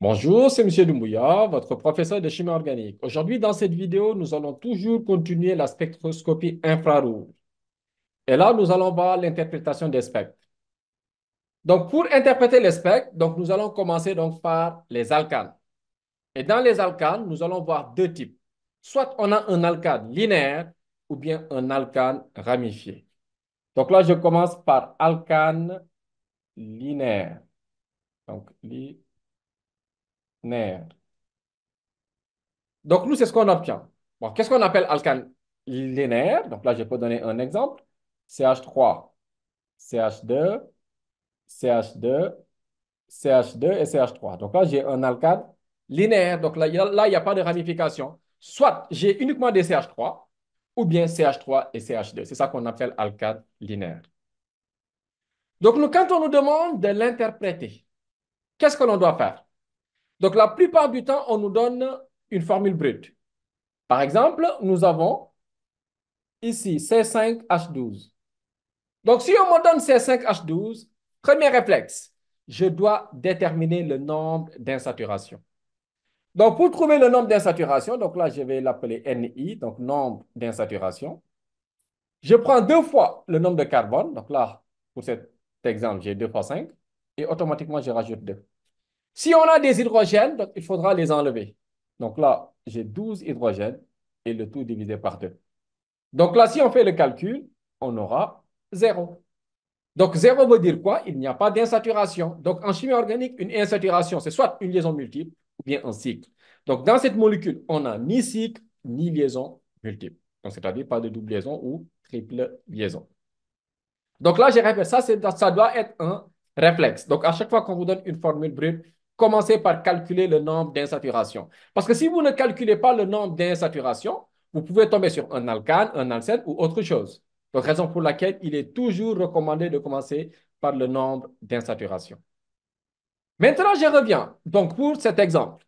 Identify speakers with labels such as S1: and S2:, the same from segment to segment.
S1: Bonjour, c'est Monsieur Dumouya, votre professeur de chimie organique. Aujourd'hui, dans cette vidéo, nous allons toujours continuer la spectroscopie infrarouge. Et là, nous allons voir l'interprétation des spectres. Donc, pour interpréter les spectres, donc, nous allons commencer donc par les alcanes. Et dans les alcanes, nous allons voir deux types. Soit on a un alcane linéaire ou bien un alcane ramifié. Donc là, je commence par alcane linéaire. Donc, linéaire. Donc, nous, c'est ce qu'on obtient. qu'est-ce qu'on appelle alcane linéaire? Donc là, je peux donner un exemple. CH3, CH2, CH2, CH2 et CH3. Donc là, j'ai un alcane linéaire. Donc là, il n'y a, pas de ramification. Soit j'ai uniquement des CH3 ou bien CH3 et CH2. C'est ça qu'on appelle alcane linéaire. Donc, nous, quand on nous demande de l'interpréter, qu'est-ce que l'on doit faire? Donc, la plupart du temps, on nous donne une formule brute. Par exemple, nous avons ici C5H12. Donc, si on me donne C5H12, premier réflexe, je dois déterminer le nombre d'insaturations. Donc, pour trouver le nombre d'insaturations, donc là, je vais l'appeler NI, donc nombre d'insaturation, Je prends deux fois le nombre de carbone. Donc là, pour cet exemple, j'ai deux fois cinq. Et automatiquement, je rajoute 2. Si on a des hydrogènes, il faudra les enlever. Donc là, j'ai 12 hydrogènes et le tout divisé par 2. Donc là, si on fait le calcul, on aura 0. Donc 0 veut dire quoi Il n'y a pas d'insaturation. Donc en chimie organique, une insaturation, c'est soit une liaison multiple ou bien un cycle. Donc dans cette molécule, on n'a ni cycle ni liaison multiple. Donc c'est-à-dire pas de double liaison ou triple liaison. Donc là, j'ai répète, ça, ça doit être un réflexe. Donc à chaque fois qu'on vous donne une formule brute, commencez par calculer le nombre d'insaturations. Parce que si vous ne calculez pas le nombre d'insaturations, vous pouvez tomber sur un alcane, un alcène ou autre chose. Donc, raison pour laquelle il est toujours recommandé de commencer par le nombre d'insaturations. Maintenant, je reviens. Donc, pour cet exemple,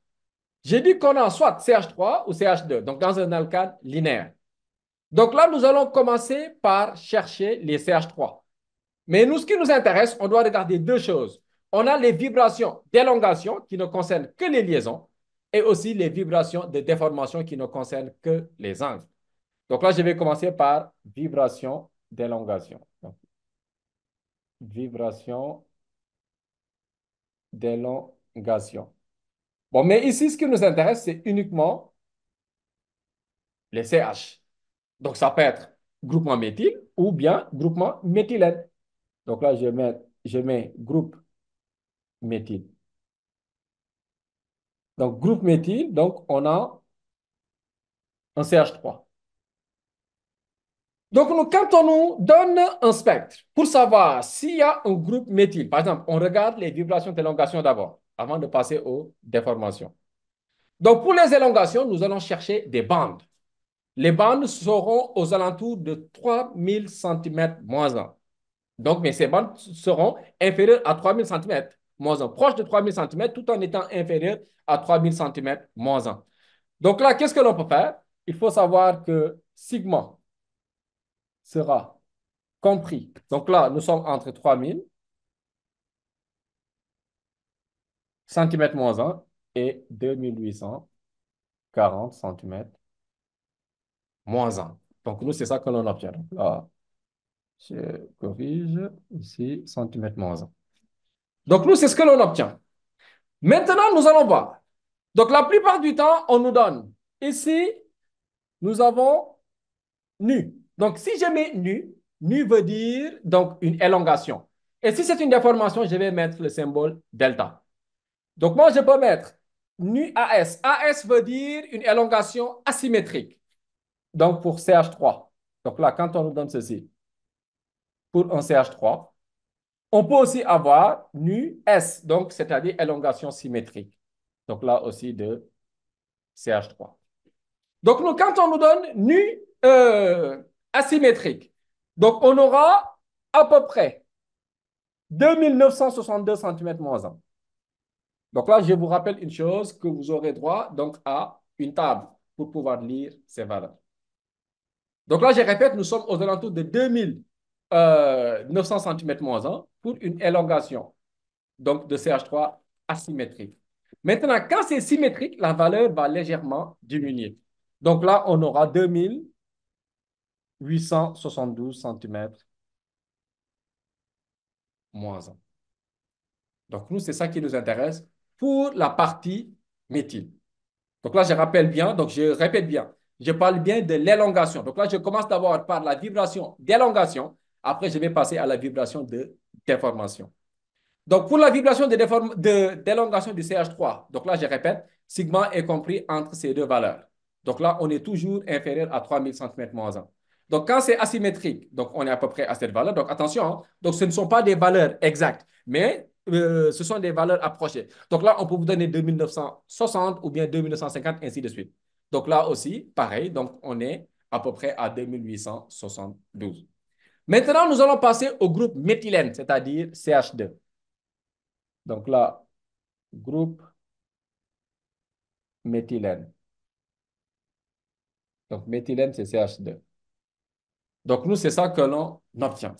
S1: j'ai dit qu'on a soit CH3 ou CH2, donc dans un alcane linéaire. Donc là, nous allons commencer par chercher les CH3. Mais nous, ce qui nous intéresse, on doit regarder deux choses on a les vibrations d'élongation qui ne concernent que les liaisons et aussi les vibrations de déformation qui ne concernent que les angles. Donc là, je vais commencer par vibration d'élongation. Vibration d'élongation. Bon, mais ici, ce qui nous intéresse, c'est uniquement les CH. Donc, ça peut être groupement méthyle ou bien groupement méthylène. Donc là, je mets, je mets groupe méthyle. Donc, groupe méthyle, donc on a un CH3. Donc, nous, quand on nous donne un spectre pour savoir s'il y a un groupe méthyle, par exemple, on regarde les vibrations d'élongation d'abord, avant de passer aux déformations. Donc, pour les élongations, nous allons chercher des bandes. Les bandes seront aux alentours de 3000 cm moins 1. Donc, mais ces bandes seront inférieures à 3000 cm moins 1, proche de 3000 cm tout en étant inférieur à 3000 cm moins 1. Donc là, qu'est-ce que l'on peut faire Il faut savoir que sigma sera compris. Donc là, nous sommes entre 3000 cm moins 1 et 2840 cm moins 1. Donc nous, c'est ça que l'on obtient. là, je corrige ici, cm moins 1. Donc nous, c'est ce que l'on obtient. Maintenant, nous allons voir. Donc la plupart du temps, on nous donne. Ici, nous avons nu. Donc si je mets nu, nu veut dire donc une élongation. Et si c'est une déformation, je vais mettre le symbole delta. Donc moi, je peux mettre nu AS. AS veut dire une élongation asymétrique. Donc pour CH3. Donc là, quand on nous donne ceci, pour un CH3, on peut aussi avoir nu S, donc c'est-à-dire élongation symétrique. Donc là aussi de CH3. Donc nous, quand on nous donne nu euh, asymétrique, donc on aura à peu près 2962 cm moins 1. Donc là, je vous rappelle une chose, que vous aurez droit donc à une table pour pouvoir lire ces valeurs. Donc là, je répète, nous sommes aux alentours de 2000 900 euh, cm moins 1 pour une élongation donc de CH3 asymétrique. Maintenant, quand c'est symétrique, la valeur va légèrement diminuer. Donc là, on aura 2872 cm moins 1. Donc nous, c'est ça qui nous intéresse pour la partie méthyle. Donc là, je rappelle bien, donc je répète bien, je parle bien de l'élongation. Donc là, je commence d'abord par la vibration d'élongation après, je vais passer à la vibration de déformation. Donc, pour la vibration de d'élongation du CH3, donc là, je répète, sigma est compris entre ces deux valeurs. Donc là, on est toujours inférieur à 3000 cm moins 1. Donc, quand c'est asymétrique, donc on est à peu près à cette valeur. Donc, attention, hein, donc ce ne sont pas des valeurs exactes, mais euh, ce sont des valeurs approchées. Donc là, on peut vous donner 2960 ou bien 2950, ainsi de suite. Donc là aussi, pareil, donc on est à peu près à 2872. Maintenant, nous allons passer au groupe méthylène, c'est-à-dire CH2. Donc là, groupe méthylène. Donc méthylène, c'est CH2. Donc nous, c'est ça que l'on obtient.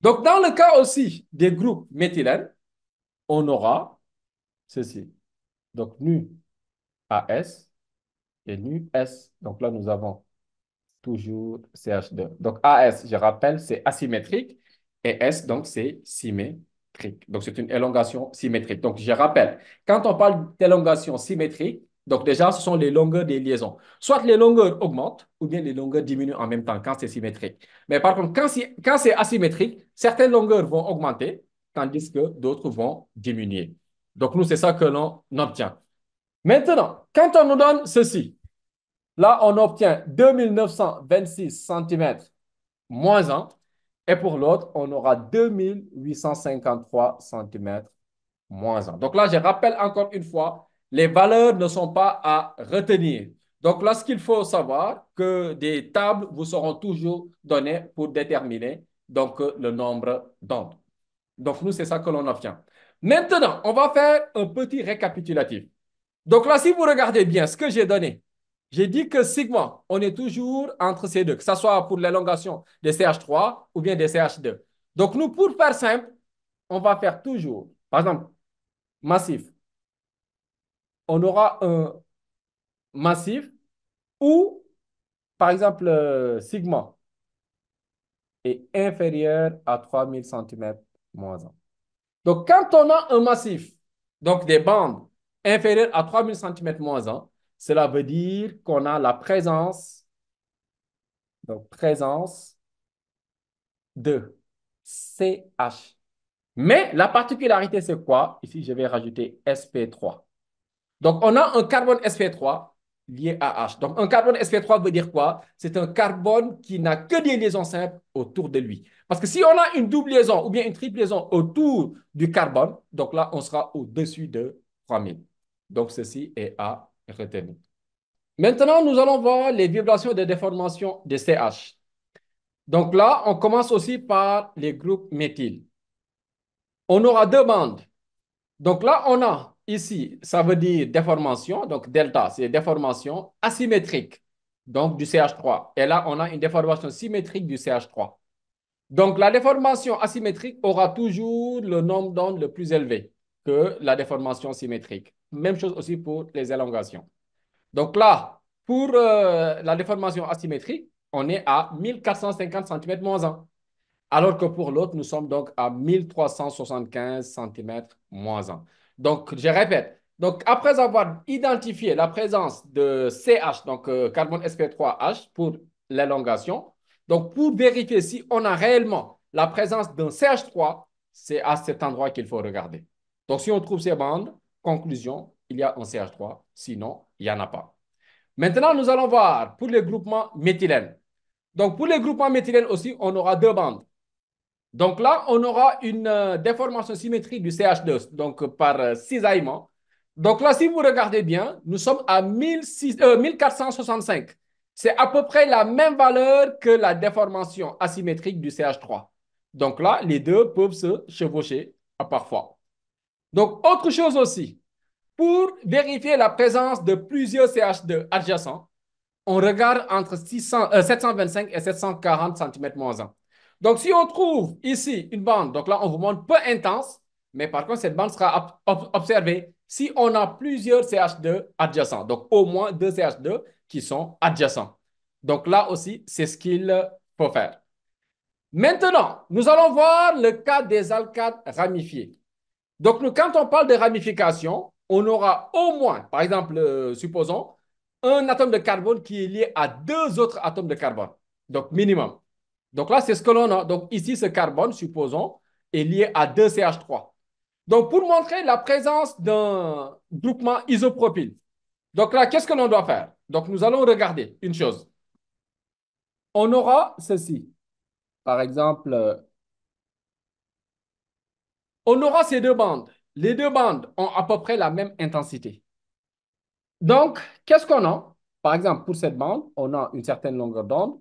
S1: Donc dans le cas aussi des groupes méthylène, on aura ceci. Donc nu AS et nu S. Donc là, nous avons toujours CH2. Donc AS, je rappelle, c'est asymétrique et S, donc c'est symétrique. Donc c'est une élongation symétrique. Donc je rappelle, quand on parle d'élongation symétrique, donc déjà, ce sont les longueurs des liaisons. Soit les longueurs augmentent ou bien les longueurs diminuent en même temps quand c'est symétrique. Mais par contre, quand c'est, asymétrique, certaines longueurs vont augmenter tandis que d'autres vont diminuer. Donc nous, c'est ça que l'on obtient. Maintenant, quand on nous donne ceci, Là, on obtient 2926 cm moins 1. Et pour l'autre, on aura 2853 cm moins 1. Donc là, je rappelle encore une fois, les valeurs ne sont pas à retenir. Donc là, ce qu'il faut savoir, que des tables vous seront toujours données pour déterminer donc, le nombre d'ondes. Donc nous, c'est ça que l'on obtient. Maintenant, on va faire un petit récapitulatif. Donc là, si vous regardez bien ce que j'ai donné, j'ai dit que sigma, on est toujours entre ces deux, que ce soit pour l'élongation des CH3 ou bien des CH2. Donc, nous, pour faire simple, on va faire toujours, par exemple, massif. On aura un massif où, par exemple, euh, sigma est inférieur à 3000 cm moins 1. Donc, quand on a un massif, donc des bandes inférieures à 3000 cm moins 1, cela veut dire qu'on a la présence, donc présence de CH. Mais la particularité, c'est quoi? Ici, je vais rajouter SP3. Donc, on a un carbone SP3 lié à H. Donc, un carbone SP3 veut dire quoi? C'est un carbone qui n'a que des liaisons simples autour de lui. Parce que si on a une double liaison ou bien une triple liaison autour du carbone, donc là, on sera au-dessus de 3000. Donc, ceci est à Maintenant, nous allons voir les vibrations de déformation des CH. Donc là, on commence aussi par les groupes méthyl. On aura deux bandes. Donc là, on a ici, ça veut dire déformation, donc delta, c'est déformation asymétrique, donc du CH3. Et là, on a une déformation symétrique du CH3. Donc la déformation asymétrique aura toujours le nombre d'ondes le plus élevé que la déformation symétrique. Même chose aussi pour les élongations. Donc là, pour euh, la déformation asymétrique, on est à 1450 cm moins 1. Alors que pour l'autre, nous sommes donc à 1375 cm moins 1. Donc, je répète. Donc, après avoir identifié la présence de CH, donc euh, carbone sp3H, pour l'élongation, donc pour vérifier si on a réellement la présence d'un CH3, c'est à cet endroit qu'il faut regarder. Donc, si on trouve ces bandes, Conclusion, il y a un CH3, sinon, il n'y en a pas. Maintenant, nous allons voir pour les groupements méthylène. Donc, pour les groupements méthylène aussi, on aura deux bandes. Donc là, on aura une euh, déformation symétrique du CH2, donc par cisaillement. Euh, donc là, si vous regardez bien, nous sommes à 1465. Euh, C'est à peu près la même valeur que la déformation asymétrique du CH3. Donc là, les deux peuvent se chevaucher à parfois. Donc, autre chose aussi, pour vérifier la présence de plusieurs CH2 adjacents, on regarde entre 725 euh, et 740 cm-1. Donc, si on trouve ici une bande, donc là, on vous montre peu intense, mais par contre, cette bande sera observée si on a plusieurs CH2 adjacents, donc au moins deux CH2 qui sont adjacents. Donc là aussi, c'est ce qu'il faut faire. Maintenant, nous allons voir le cas des alcades ramifiés. Donc, nous, quand on parle de ramification, on aura au moins, par exemple, euh, supposons, un atome de carbone qui est lié à deux autres atomes de carbone. Donc, minimum. Donc là, c'est ce que l'on a. Donc ici, ce carbone, supposons, est lié à 2CH3. Donc, pour montrer la présence d'un groupement isopropyle. donc là, qu'est-ce que l'on doit faire Donc, nous allons regarder une chose. On aura ceci. Par exemple, euh, on aura ces deux bandes. Les deux bandes ont à peu près la même intensité. Donc, qu'est-ce qu'on a Par exemple, pour cette bande, on a une certaine longueur d'onde.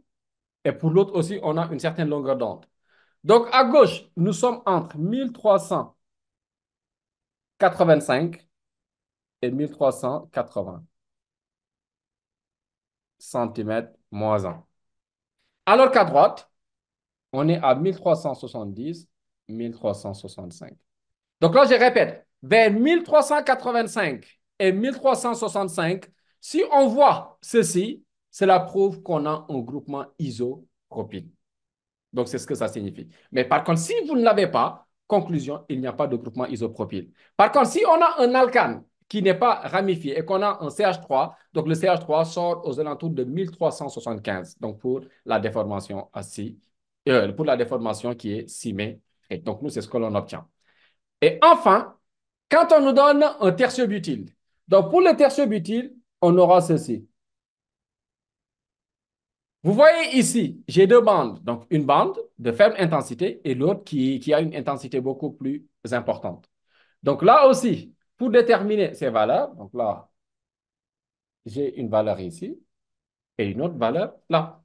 S1: Et pour l'autre aussi, on a une certaine longueur d'onde. Donc, à gauche, nous sommes entre 1385 et 1380 cm moins 1. Alors qu'à droite, on est à 1370 1365. Donc là, je répète, vers 1385 et 1365, si on voit ceci, cela prouve qu'on a un groupement isopropyl. Donc, c'est ce que ça signifie. Mais par contre, si vous ne l'avez pas, conclusion, il n'y a pas de groupement isopropyl. Par contre, si on a un alcane qui n'est pas ramifié et qu'on a un CH3, donc le CH3 sort aux alentours de 1375, donc pour la déformation assis, euh, pour la déformation qui est simé. Et donc, nous, c'est ce que l'on obtient. Et enfin, quand on nous donne un tertieux butyl, donc pour le tertieux butyl, on aura ceci. Vous voyez ici, j'ai deux bandes. Donc, une bande de faible intensité et l'autre qui, qui, a une intensité beaucoup plus importante. Donc là aussi, pour déterminer ces valeurs, donc là, j'ai une valeur ici et une autre valeur là.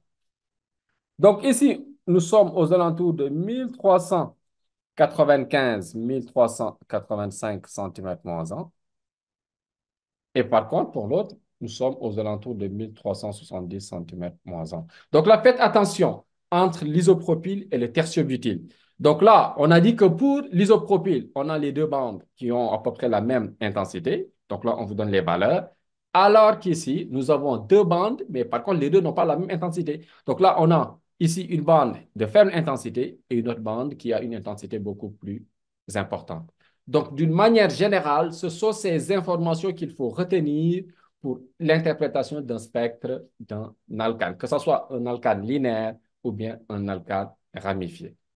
S1: Donc ici, nous sommes aux alentours de 1300 95 385 cm moins 1. Et par contre, pour l'autre, nous sommes aux alentours de 1370 cm moins 1. Donc là, faites attention entre l'isopropyl et le tertiobutyl. Donc là, on a dit que pour l'isopropyl, on a les deux bandes qui ont à peu près la même intensité. Donc là, on vous donne les valeurs. Alors qu'ici, nous avons deux bandes, mais par contre, les deux n'ont pas la même intensité. Donc là, on a ici une bande de faible intensité et une autre bande qui a une intensité beaucoup plus importante. Donc, d'une manière générale, ce sont ces informations qu'il faut retenir pour l'interprétation d'un spectre d'un alcane, que ce soit un alcane linéaire ou bien un alcane ramifié.